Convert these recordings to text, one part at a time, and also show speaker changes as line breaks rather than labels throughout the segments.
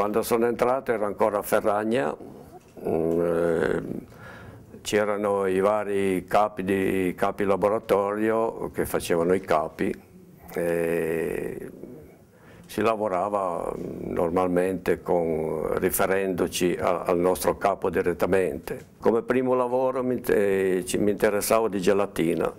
Quando sono entrato ero ancora a Ferragna, mm, eh, c'erano i vari capi, di, capi laboratorio che facevano i capi, si lavorava normalmente con, riferendoci a, al nostro capo direttamente. Come primo lavoro mi, eh, mi interessavo di gelatina,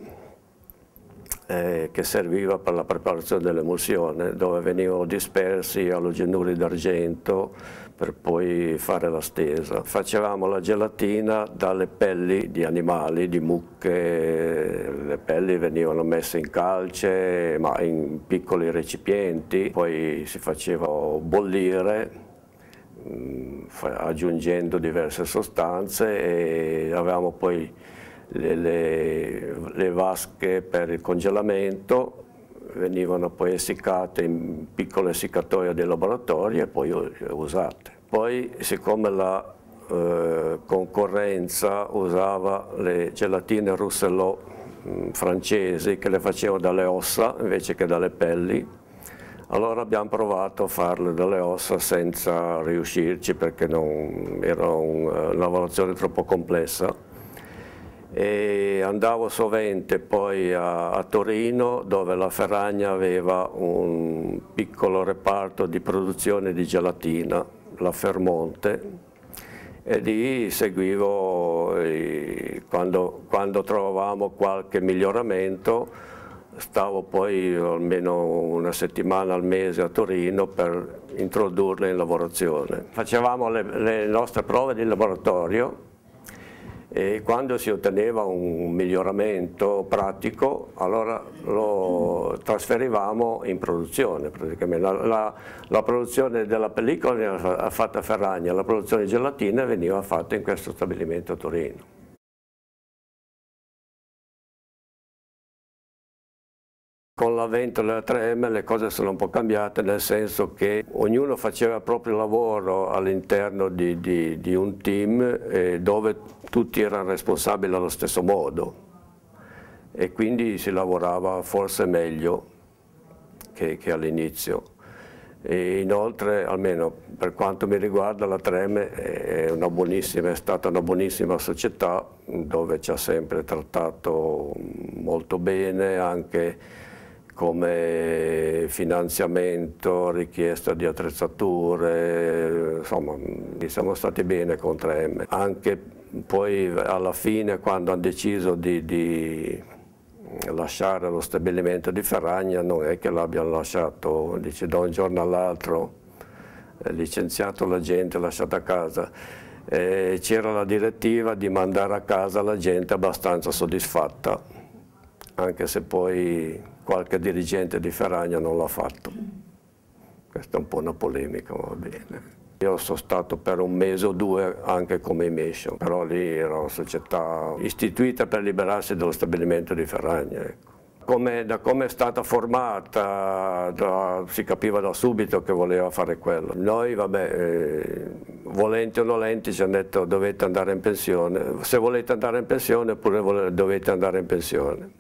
eh, che serviva per la preparazione dell'emulsione, dove venivano dispersi alogenuri d'argento per poi fare la stesa. Facevamo la gelatina dalle pelli di animali, di mucche, le pelli venivano messe in calce, ma in piccoli recipienti, poi si faceva bollire mm, aggiungendo diverse sostanze e avevamo poi le, le, le vasche per il congelamento venivano poi essiccate in piccole essiccatoie dei laboratori e poi usate. Poi siccome la eh, concorrenza usava le gelatine Rousselot mh, mm, francesi che le facevano dalle ossa invece che dalle pelli, allora abbiamo provato a farle dalle ossa senza riuscirci perché non, era una eh, lavorazione troppo complessa e andavo sovente poi a, a, Torino dove la Ferragna aveva un piccolo reparto di produzione di gelatina, la Fermonte, e lì seguivo, e quando, quando trovavamo qualche miglioramento, stavo poi almeno una settimana al mese a Torino per introdurle in lavorazione. Facevamo le, le nostre prove di laboratorio e quando si otteneva un miglioramento pratico allora lo trasferivamo in produzione la, la, la, produzione della pellicola veniva fatta a Ferragna, la produzione di gelatina veniva fatta in questo stabilimento a Torino. Con l'avvento della 3M le cose sono un po' cambiate nel senso che ognuno faceva il proprio lavoro all'interno di, di, di, un team dove tutti erano responsabili allo stesso modo e quindi si lavorava forse meglio che, che all'inizio. inoltre, almeno per quanto mi riguarda, la 3M è, è stata una buonissima società dove ci ha sempre trattato molto bene anche come finanziamento, richiesta di attrezzature, insomma mm, siamo stati bene con 3M. Anche poi alla fine quando hanno deciso di, di lasciare lo stabilimento di Ferragna non è che l'abbiano lasciato, dice da un giorno all'altro, eh, licenziato la gente, lasciata a casa. C'era la direttiva di mandare a casa la gente abbastanza soddisfatta, anche se poi qualche dirigente di Ferragna non l'ha fatto. Questa è un po' una polemica, va bene. Io sono stato per un mese o due anche come emission, però lì era una società istituita per liberarsi dallo stabilimento di Ferragna. Ecco. Come, da come è stata formata da, si capiva da subito che voleva fare quello. Noi, vabbè, eh, volenti o nolenti ci hanno detto dovete andare in pensione, se volete andare in pensione oppure dovete andare in pensione.